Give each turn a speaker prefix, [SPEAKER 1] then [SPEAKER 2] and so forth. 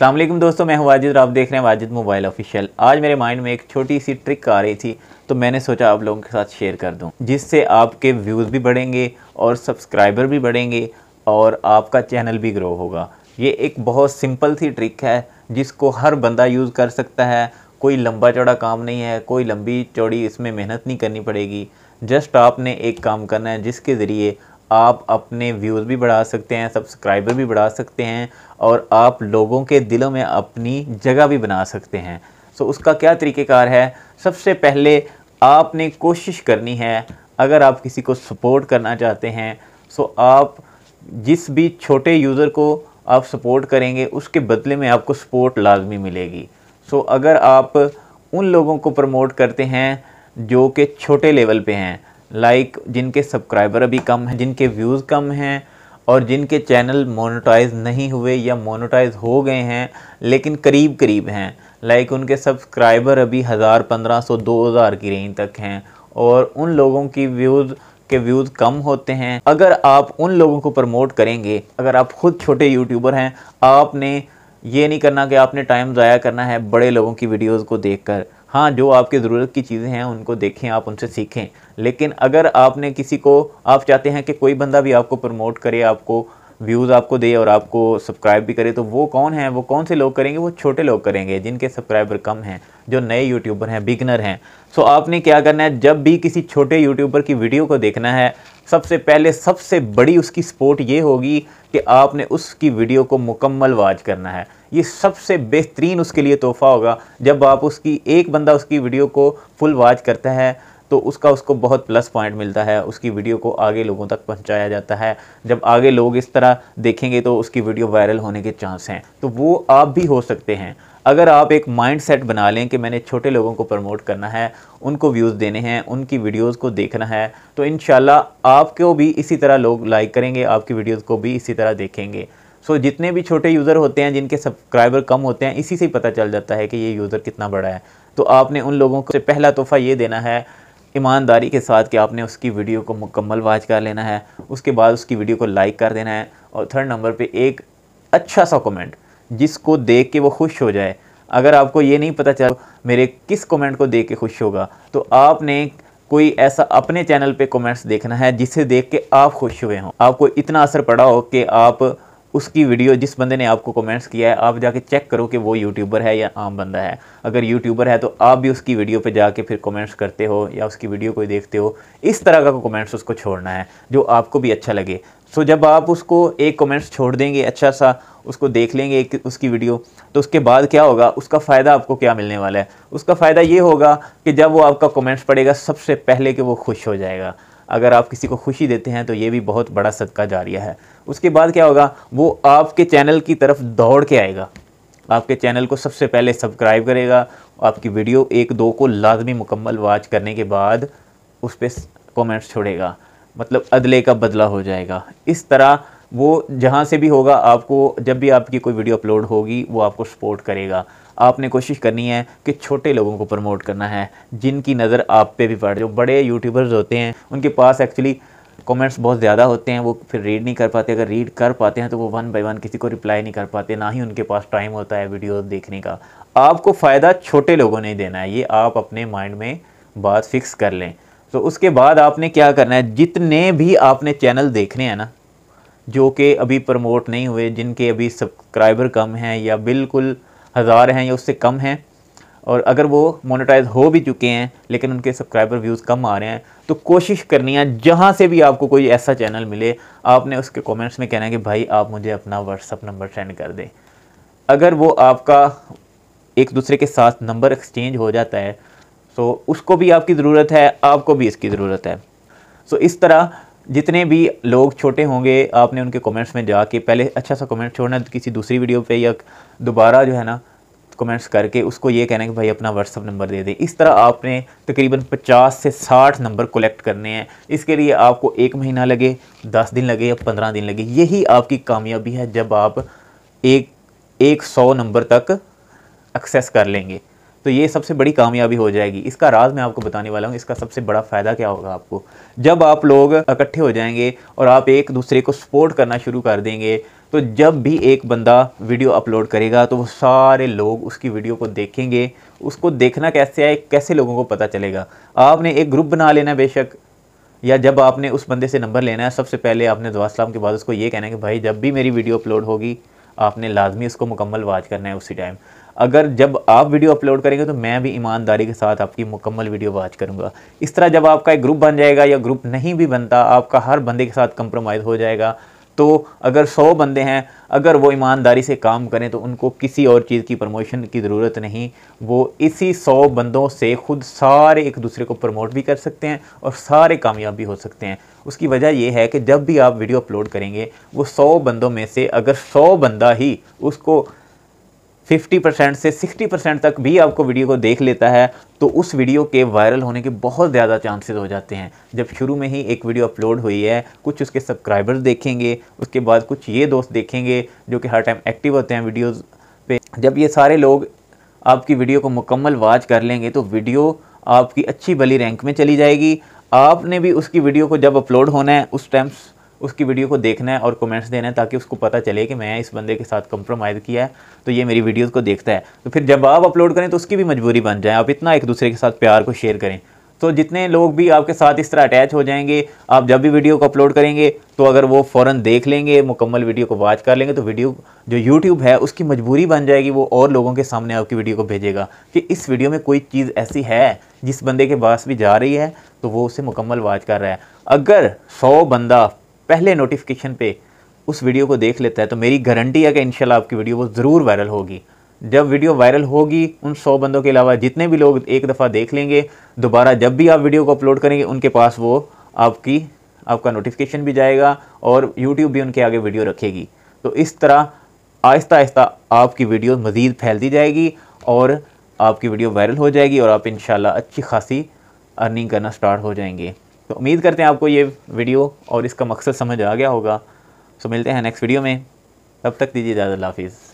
[SPEAKER 1] असलम दोस्तों मैं हूं वाजिद और आप देख रहे हैं वाजिद मोबाइल ऑफिशियल आज मेरे माइंड में एक छोटी सी ट्रिक आ रही थी तो मैंने सोचा आप लोगों के साथ शेयर कर दूं जिससे आपके व्यूज़ भी बढ़ेंगे और सब्सक्राइबर भी बढ़ेंगे और आपका चैनल भी ग्रो होगा ये एक बहुत सिंपल सी ट्रिक है जिसको हर बंदा यूज़ कर सकता है कोई लंबा चौड़ा काम नहीं है कोई लंबी चौड़ी इसमें मेहनत नहीं करनी पड़ेगी जस्ट आपने एक काम करना है जिसके ज़रिए आप अपने व्यूज़ भी बढ़ा सकते हैं सब्सक्राइबर भी बढ़ा सकते हैं और आप लोगों के दिलों में अपनी जगह भी बना सकते हैं सो उसका क्या तरीक़ेकार है सबसे पहले आपने कोशिश करनी है अगर आप किसी को सपोर्ट करना चाहते हैं सो आप जिस भी छोटे यूज़र को आप सपोर्ट करेंगे उसके बदले में आपको सपोर्ट लाजमी मिलेगी सो अगर आप उन लोगों को प्रमोट करते हैं जो कि छोटे लेवल पे हैं लाइक जिनके सब्सक्राइबर अभी कम हैं जिनके व्यूज़ कम हैं और जिनके चैनल मोनोटाइज नहीं हुए या मोनेटाइज हो गए हैं लेकिन करीब करीब हैं लाइक उनके सब्सक्राइबर अभी हज़ार पंद्रह सौ दो हज़ार की रेंज तक हैं और उन लोगों की व्यूज़ के व्यूज़ कम होते हैं अगर आप उन लोगों को प्रमोट करेंगे अगर आप खुद छोटे यूट्यूबर हैं आपने ये नहीं करना कि आपने टाइम ज़ाया करना है बड़े लोगों की वीडियोज़ को देख कर हाँ जो आपके ज़रूरत की चीज़ें हैं उनको देखें आप उनसे सीखें लेकिन अगर आपने किसी को आप चाहते हैं कि कोई बंदा भी आपको प्रमोट करे आपको व्यूज़ आपको दे और आपको सब्सक्राइब भी करे तो वो कौन है वो कौन से लोग करेंगे वो छोटे लोग करेंगे जिनके सब्सक्राइबर कम हैं जो नए यूट्यूबर हैं बिगनर हैं सो आपने क्या करना है जब भी किसी छोटे यूट्यूबर की वीडियो को देखना है सबसे पहले सबसे बड़ी उसकी सपोर्ट ये होगी कि आपने उसकी वीडियो को मुकम्मल वाच करना है ये सबसे बेहतरीन उसके लिए तोहफ़ा होगा जब आप उसकी एक बंदा उसकी वीडियो को फुल वॉच करता है तो उसका उसको बहुत प्लस पॉइंट मिलता है उसकी वीडियो को आगे लोगों तक पहुंचाया जाता है जब आगे लोग इस तरह देखेंगे तो उसकी वीडियो वायरल होने के चांस हैं तो वो आप भी हो सकते हैं अगर आप एक माइंड सेट बना लें कि मैंने छोटे लोगों को प्रमोट करना है उनको व्यूज़ देने हैं उनकी वीडियोस को देखना है तो इन आपको भी इसी तरह लोग लाइक करेंगे आपकी वीडियोस को भी इसी तरह देखेंगे सो so, जितने भी छोटे यूज़र होते हैं जिनके सब्सक्राइबर कम होते हैं इसी से ही पता चल जाता है कि ये यूज़र कितना बड़ा है तो आपने उन लोगों को पहला तोहफ़ा ये देना है ईमानदारी के साथ कि आपने उसकी वीडियो को मुकम्मल वाच कर लेना है उसके बाद उसकी वीडियो को लाइक कर देना है और थर्ड नंबर पर एक अच्छा सा कमेंट जिसको देख के वो खुश हो जाए अगर आपको ये नहीं पता चल मेरे किस कमेंट को देख के खुश होगा तो आपने कोई ऐसा अपने चैनल पे कमेंट्स देखना है जिसे देख के आप खुश हुए हों आपको इतना असर पड़ा हो कि आप उसकी वीडियो जिस बंदे ने आपको कमेंट्स किया है आप जाके चेक करो कि वो यूट्यूबर है या आम बंदा है अगर यूट्यूबर है तो आप भी उसकी वीडियो पे जाके फिर कमेंट्स करते हो या उसकी वीडियो कोई देखते हो इस तरह का कमेंट्स उसको छोड़ना है जो आपको भी अच्छा लगे सो जब आप उसको एक कमेंट्स छोड़ देंगे अच्छा सा उसको देख लेंगे एक उसकी वीडियो तो उसके बाद क्या होगा उसका फ़ायदा आपको क्या मिलने वाला है उसका फ़ायदा ये होगा कि जब वो आपका कमेंट्स पड़ेगा सबसे पहले कि वो खुश हो जाएगा अगर आप किसी को खुशी देते हैं तो ये भी बहुत बड़ा सदका जारिया है उसके बाद क्या होगा वो आपके चैनल की तरफ दौड़ के आएगा आपके चैनल को सबसे पहले सब्सक्राइब करेगा आपकी वीडियो एक दो को लाजमी मुकम्मल वाच करने के बाद उस पर कॉमेंट्स छोड़ेगा मतलब अदले का बदला हो जाएगा इस तरह वो जहाँ से भी होगा आपको जब भी आपकी कोई वीडियो अपलोड होगी वो आपको सपोर्ट करेगा आपने कोशिश करनी है कि छोटे लोगों को प्रमोट करना है जिनकी नज़र आप पे भी पड़ जो बड़े यूट्यूबर्स होते हैं उनके पास एक्चुअली कमेंट्स बहुत ज़्यादा होते हैं वो फिर रीड नहीं कर पाते अगर रीड कर पाते हैं तो वो वन बाई वन किसी को रिप्लाई नहीं कर पाते ना ही उनके पास टाइम होता है वीडियो देखने का आपको फ़ायदा छोटे लोगों ने देना है ये आप अपने माइंड में बात फिक्स कर लें तो उसके बाद आपने क्या करना है जितने भी आपने चैनल देखने हैं ना जो कि अभी प्रमोट नहीं हुए जिनके अभी सब्सक्राइबर कम हैं या बिल्कुल हज़ार हैं या उससे कम हैं और अगर वो मोनेटाइज हो भी चुके हैं लेकिन उनके सब्सक्राइबर व्यूज़ कम आ रहे हैं तो कोशिश करनी है जहाँ से भी आपको कोई ऐसा चैनल मिले आपने उसके कमेंट्स में कहना है कि भाई आप मुझे अपना व्हाट्सअप नंबर सेंड कर दें अगर वो आपका एक दूसरे के साथ नंबर एक्सचेंज हो जाता है तो उसको भी आपकी ज़रूरत है आपको भी इसकी ज़रूरत है सो तो इस तरह जितने भी लोग छोटे होंगे आपने उनके कमेंट्स में जाके पहले अच्छा सा कमेंट छोड़ना किसी दूसरी वीडियो पे या दोबारा जो है ना कमेंट्स करके उसको ये कहना कि भाई अपना व्हाट्सअप नंबर दे दें इस तरह आपने तकरीबन 50 से 60 नंबर कलेक्ट करने हैं इसके लिए आपको एक महीना लगे 10 दिन लगे या 15 दिन लगे यही आपकी कामयाबी है जब आप एक एक सौ नंबर तक एक्सेस कर लेंगे तो ये सबसे बड़ी कामयाबी हो जाएगी इसका राज मैं आपको बताने वाला हूँ इसका सबसे बड़ा फ़ायदा क्या होगा आपको जब आप लोग इकट्ठे हो जाएंगे और आप एक दूसरे को सपोर्ट करना शुरू कर देंगे तो जब भी एक बंदा वीडियो अपलोड करेगा तो वो सारे लोग उसकी वीडियो को देखेंगे उसको देखना कैसे है कैसे लोगों को पता चलेगा आपने एक ग्रुप बना लेना बेशक या जब आपने उस बंदे से नंबर लेना है सबसे पहले आपने दुआसलाम के बाद उसको ये कहना है कि भाई जब भी मेरी वीडियो अपलोड होगी आपने लाजमी उसको मुकम्मल वाच करना है उसी टाइम अगर जब आप वीडियो अपलोड करेंगे तो मैं भी ईमानदारी के साथ आपकी मुकम्मल वीडियो वाच करूँगा इस तरह जब आपका एक ग्रुप बन जाएगा या ग्रुप नहीं भी बनता आपका हर बंदे के साथ कंप्रोमाइज़ हो जाएगा तो अगर सौ बंदे हैं अगर वो ईमानदारी से काम करें तो उनको किसी और चीज़ की प्रमोशन की ज़रूरत नहीं वो इसी सौ बंदों से खुद सारे एक दूसरे को प्रमोट भी कर सकते हैं और सारे कामयाब भी हो सकते हैं उसकी वजह यह है कि जब भी आप वीडियो अपलोड करेंगे वो सौ बंदों में से अगर सौ बंदा ही उसको 50% से 60% तक भी आपको वीडियो को देख लेता है तो उस वीडियो के वायरल होने के बहुत ज़्यादा चांसेस हो जाते हैं जब शुरू में ही एक वीडियो अपलोड हुई है कुछ उसके सब्सक्राइबर्स देखेंगे उसके बाद कुछ ये दोस्त देखेंगे जो कि हर टाइम एक्टिव होते हैं वीडियोज़ पे जब ये सारे लोग आपकी वीडियो को मुकम्मल वाच कर लेंगे तो वीडियो आपकी अच्छी भली रैंक में चली जाएगी आपने भी उसकी वीडियो को जब अपलोड होना है उस टाइम उसकी वीडियो को देखना है और कमेंट्स देना है ताकि उसको पता चले कि मैं इस बंदे के साथ कंप्रोमाइज़ किया है तो ये मेरी वीडियोज़ को देखता है तो फिर जब आप अपलोड करें तो उसकी भी मजबूरी बन जाए आप इतना एक दूसरे के साथ प्यार को शेयर करें तो जितने लोग भी आपके साथ इस तरह अटैच हो जाएंगे आप जब भी वीडियो को अपलोड करेंगे तो अगर वो फ़ौर देख लेंगे मुकम्मल वीडियो को वाच कर लेंगे तो वीडियो जो यूट्यूब है उसकी मजबूरी बन जाएगी वो और लोगों के सामने आपकी वीडियो को भेजेगा कि इस वीडियो में कोई चीज़ ऐसी है जिस बंदे के पास भी जा रही है तो वो उसे मुकम्मल वाच कर रहा है अगर सौ बंदा पहले नोटिफिकेशन पे उस वीडियो को देख लेता है तो मेरी गारंटी है कि इनशाला आपकी वीडियो वो ज़रूर वायरल होगी जब वीडियो वायरल होगी उन सौ बंदों के अलावा जितने भी लोग एक दफ़ा देख लेंगे दोबारा जब भी आप वीडियो को अपलोड करेंगे उनके पास वो आपकी आपका नोटिफिकेशन भी जाएगा और यूट्यूब भी उनके आगे वीडियो रखेगी तो इस तरह आहिस्ता आहिस्ता आपकी वीडियो मज़ीद फैलती जाएगी और आपकी वीडियो वायरल हो जाएगी और आप इन अच्छी खासी अर्निंग करना स्टार्ट हो जाएंगे तो उम्मीद करते हैं आपको ये वीडियो और इसका मकसद समझ आ गया होगा सो मिलते हैं नेक्स्ट वीडियो में तब तक दीजिए इजाज़त हाफिज़